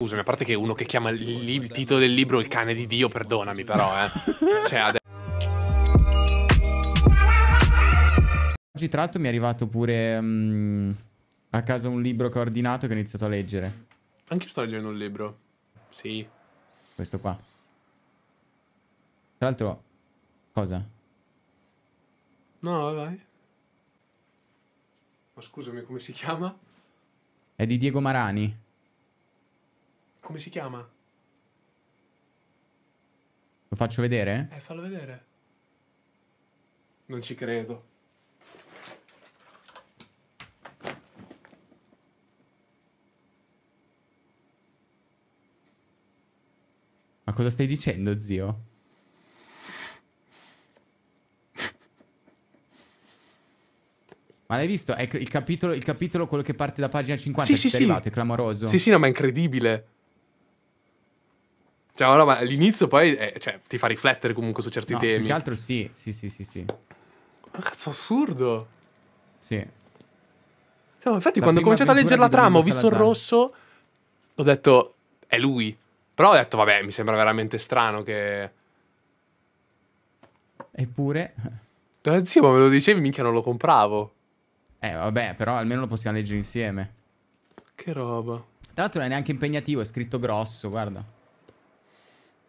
Scusami, a parte che uno che chiama il, il, titolo del libro Il cane di Dio, perdonami però, eh. cioè, adesso... Oggi tra l'altro mi è arrivato pure um, a casa un libro che ho ordinato che ho iniziato a leggere. Anche io sto leggendo un libro. Sì. Questo qua. Tra l'altro... Cosa? No, vai. Ma scusami, come si chiama? È di Diego Marani. Come si chiama? Lo faccio vedere? Eh, fallo vedere. Non ci credo. Ma cosa stai dicendo, zio? Ma l'hai visto? È il capitolo, il capitolo, quello che parte da pagina 50 sì, è sì. arrivato, è clamoroso. Sì, sì, no, ma è incredibile. Cioè, no, ma all'inizio poi eh, cioè, ti fa riflettere comunque su certi no, temi. Più che altro sì, sì, sì, sì, sì. Ma cazzo, assurdo. Sì. Cioè, infatti, la quando ho cominciato a leggere la trama, ho visto il rosso, ho detto, è lui. Però ho detto, vabbè, mi sembra veramente strano che... Eppure... Eh, sì, ma me lo dicevi, minchia, non lo compravo. Eh, vabbè, però almeno lo possiamo leggere insieme. Che roba. Tra l'altro non è neanche impegnativo, è scritto grosso, guarda.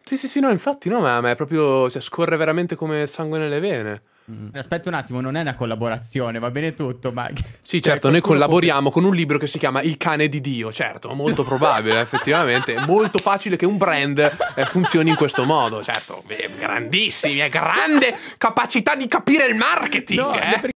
Sì, sì, sì, no, infatti, no, ma, è proprio, cioè, scorre veramente come sangue nelle vene. Mm. Eh, aspetta un attimo, non è una collaborazione, va bene tutto, ma... Sì, cioè, certo, cioè, noi collaboriamo con... con un libro che si chiama Il cane di Dio, certo, molto probabile, effettivamente, è molto facile che un brand eh, funzioni in questo modo, certo, grandissimi, grande capacità di capire il marketing, no, eh?